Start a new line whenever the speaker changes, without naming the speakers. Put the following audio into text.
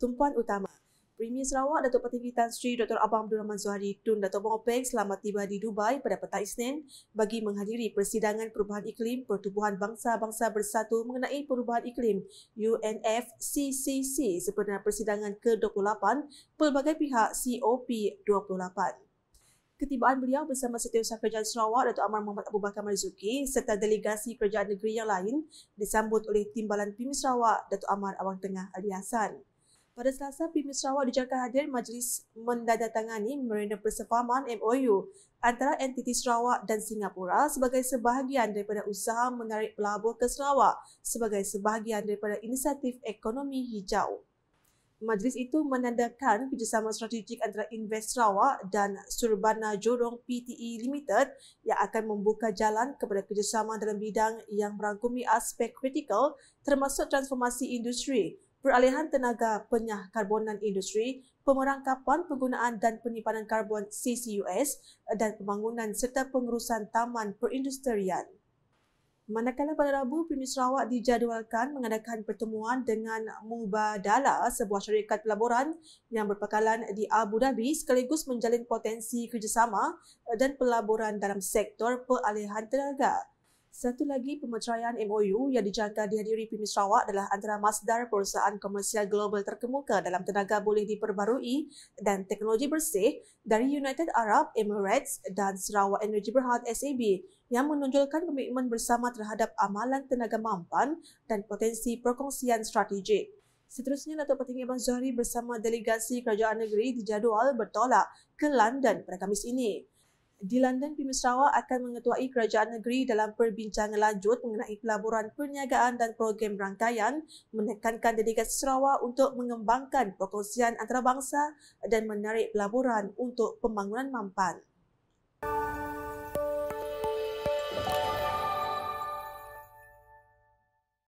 Tumpuan Utama. Premier Sarawak, Datuk Pati Tan Sri Dr. Abang Abdul Rahman Zuhari Tun Datuk Abang Openg selamat tiba di Dubai pada petang Isnin bagi menghadiri Persidangan Perubahan Iklim Pertubuhan Bangsa-Bangsa Bersatu mengenai Perubahan Iklim UNFCCC sempena Persidangan ke-28 pelbagai pihak COP28. Ketibaan beliau bersama Setiausaha Kerajaan Sarawak Datuk Amar Muhammad Abu Bakar Marzuki serta delegasi kerajaan negeri yang lain disambut oleh Timbalan PIMI Sarawak Datuk Amar Awang Tengah Ali Hassan. Pada Selasa, Premier Sarawak dijangka hadir majlis mendatangani merenda persefahaman MOU antara entiti Sarawak dan Singapura sebagai sebahagian daripada usaha menarik pelabur ke Sarawak sebagai sebahagian daripada inisiatif ekonomi hijau. Majlis itu menandakan kerjasama strategik antara Invest Sarawak dan Surbana Jorong PTE Limited yang akan membuka jalan kepada kerjasama dalam bidang yang merangkumi aspek kritikal termasuk transformasi industri, peralihan tenaga penyah karbonan industri, pemerangkapan penggunaan dan penyimpanan karbon CCUS eh, dan pembangunan serta pengurusan taman perindustrian. Manakala pada Rabu, Premier Sarawak dijadualkan mengadakan pertemuan dengan Mubadala, sebuah syarikat pelaburan yang berpekalan di Abu Dhabi sekaligus menjalin potensi kerjasama eh, dan pelaburan dalam sektor peralihan tenaga. Satu lagi pemecahan MOU yang dijangka dihadiri Pimpin Sarawak adalah antara Masdar Perusahaan Komersial Global Terkemuka dalam Tenaga Boleh Diperbarui dan Teknologi Bersih dari United Arab Emirates dan Sarawak Energy Berhad SAB yang menunjukkan komitmen bersama terhadap amalan tenaga mampan dan potensi perkongsian strategik. Seterusnya, Datuk Petinggi Abang Zuhari bersama delegasi kerajaan negeri dijadual bertolak ke London pada Kamis ini di London, Pemimpin Sarawak akan mengetuai kerajaan negeri dalam perbincangan lanjut mengenai pelaburan perniagaan dan program rangkaian menekankan dedikasi Sarawak untuk mengembangkan perkongsian antarabangsa dan menarik pelaburan untuk pembangunan mampan.